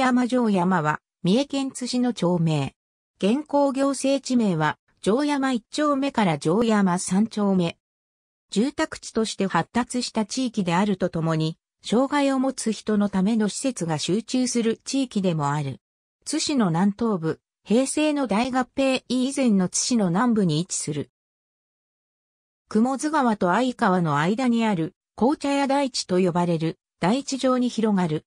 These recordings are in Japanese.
山城山は、三重県津市の町名。現行行政地名は、城山一丁目から城山三丁目。住宅地として発達した地域であるとともに、障害を持つ人のための施設が集中する地域でもある。津市の南東部、平成の大合併以前の津市の南部に位置する。雲津川と相川の間にある紅茶屋大地と呼ばれる大地上に広がる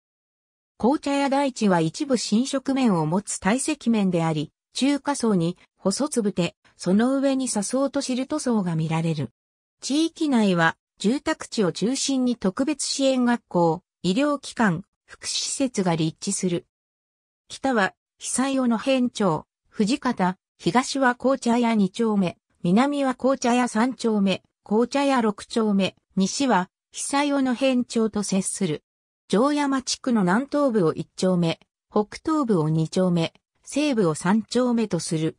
紅茶や大地は一部新食面を持つ体積面であり、中華層に細粒で、その上に砂層とシルト層が見られる。地域内は住宅地を中心に特別支援学校、医療機関、福祉施設が立地する。北は、被災用の辺町、藤方、東は紅茶屋2丁目、南は紅茶屋3丁目、紅茶屋6丁目、西は、被災用の辺町と接する。城山地区の南東部を1丁目、北東部を2丁目、西部を3丁目とする。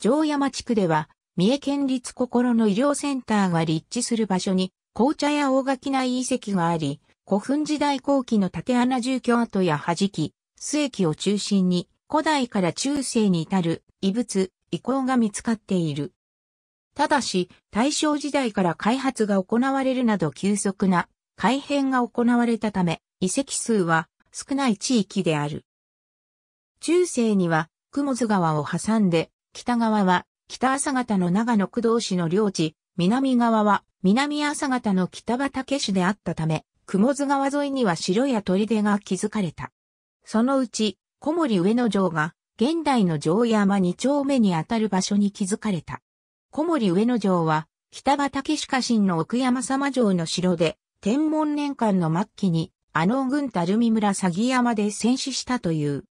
城山地区では、三重県立心の医療センターが立地する場所に、紅茶や大垣内遺跡があり、古墳時代後期の縦穴住居跡や弾き、須駅を中心に、古代から中世に至る遺物、遺構が見つかっている。ただし、大正時代から開発が行われるなど急速な改変が行われたため、遺跡数は少ない地域である。中世には、雲津川を挟んで、北側は北朝方の長野工藤市の領地、南側は南朝方の北畑市であったため、雲津川沿いには城や砦が築かれた。そのうち、小森上野城が、現代の城山二丁目にあたる場所に築かれた。小森上野城は、北畑氏家臣の奥山様城の城で、天文年間の末期に、の能た垂水村詐欺山で戦死したという。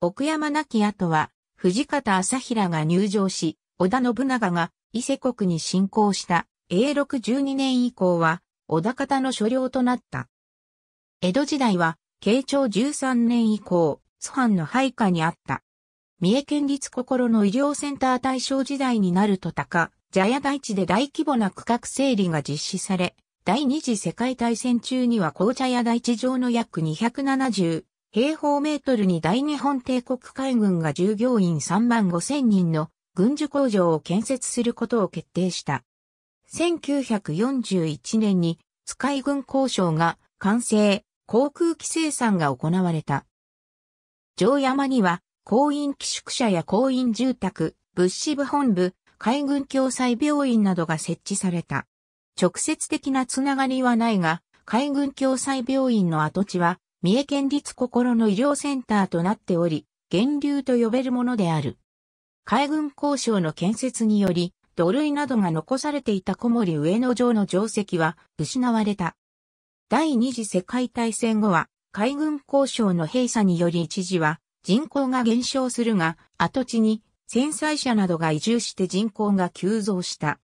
奥山亡き後は、藤方朝平が入城し、織田信長が伊勢国に侵攻した永禄12年以降は、織田方の所領となった。江戸時代は、慶長13年以降、祖藩の配下にあった。三重県立心の医療センター大正時代になると高、茶屋大地で大規模な区画整理が実施され、第二次世界大戦中には紅茶屋台地上の約270平方メートルに大日本帝国海軍が従業員3万5千人の軍需工場を建設することを決定した。1941年に使い軍交渉が完成、航空機生産が行われた。城山には、公院寄宿舎や公院住宅、物資部本部、海軍共済病院などが設置された。直接的なつながりはないが、海軍共済病院の跡地は、三重県立心の医療センターとなっており、源流と呼べるものである。海軍交渉の建設により、土塁などが残されていた小森上野城の城跡は失われた。第二次世界大戦後は海軍交渉の閉鎖により一時は人口が減少するが跡地に戦災者などが移住して人口が急増した。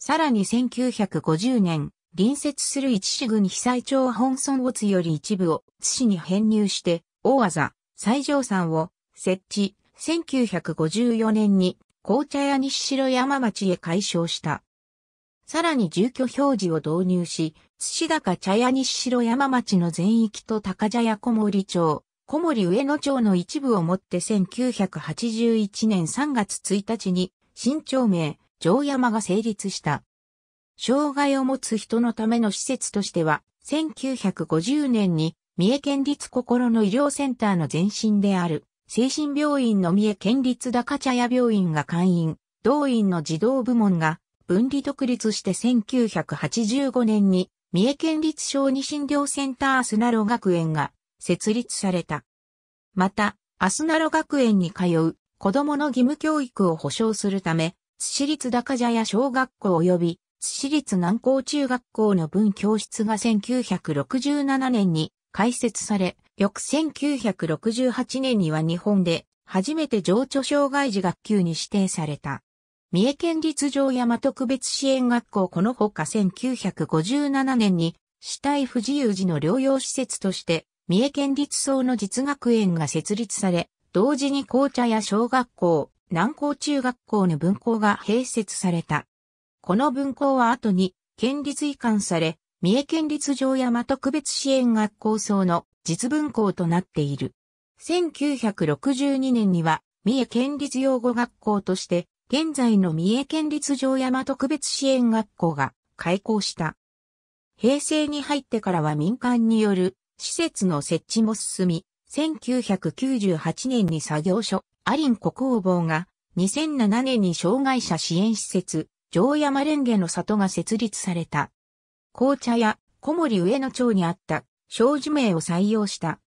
さらに1950年、隣接する一市郡被災町本村津より一部を津市に編入して、大技、西条山を設置、1954年に紅茶屋西城山町へ解消した。さらに住居表示を導入し、津市高茶屋西城山町の全域と高茶屋小森町、小森上野町の一部をもって1981年3月1日に新町名、城山が成立した。障害を持つ人のための施設としては、1950年に三重県立心の医療センターの前身である、精神病院の三重県立高茶屋病院が会員、同院の児童部門が分離独立して1985年に三重県立小児診療センターアスナロ学園が設立された。また、アスナロ学園に通う子供の義務教育を保障するため、津市立高茶屋小学校及び津市立南高中学校の分教室が1967年に開設され、翌1968年には日本で初めて情緒障害児学級に指定された。三重県立城山特別支援学校このほか1957年に死体不自由児の療養施設として三重県立総の実学園が設立され、同時に紅茶や小学校、南高中学校の分校が併設された。この分校は後に県立移管され、三重県立城山特別支援学校層の実分校となっている。1962年には三重県立養護学校として、現在の三重県立城山特別支援学校が開校した。平成に入ってからは民間による施設の設置も進み、1998年に作業所、アリン国王坊が2007年に障害者支援施設、城山連ンの里が設立された。紅茶や小森上野町にあった障子名を採用した。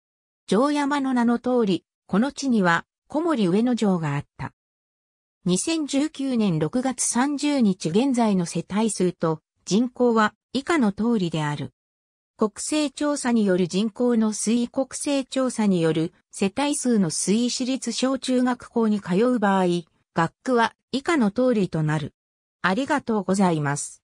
城山の名の通り、この地には小森上野城があった。2019年6月30日現在の世帯数と人口は以下の通りである。国勢調査による人口の推移国勢調査による世帯数の推移私立小中学校に通う場合、学区は以下の通りとなる。ありがとうございます。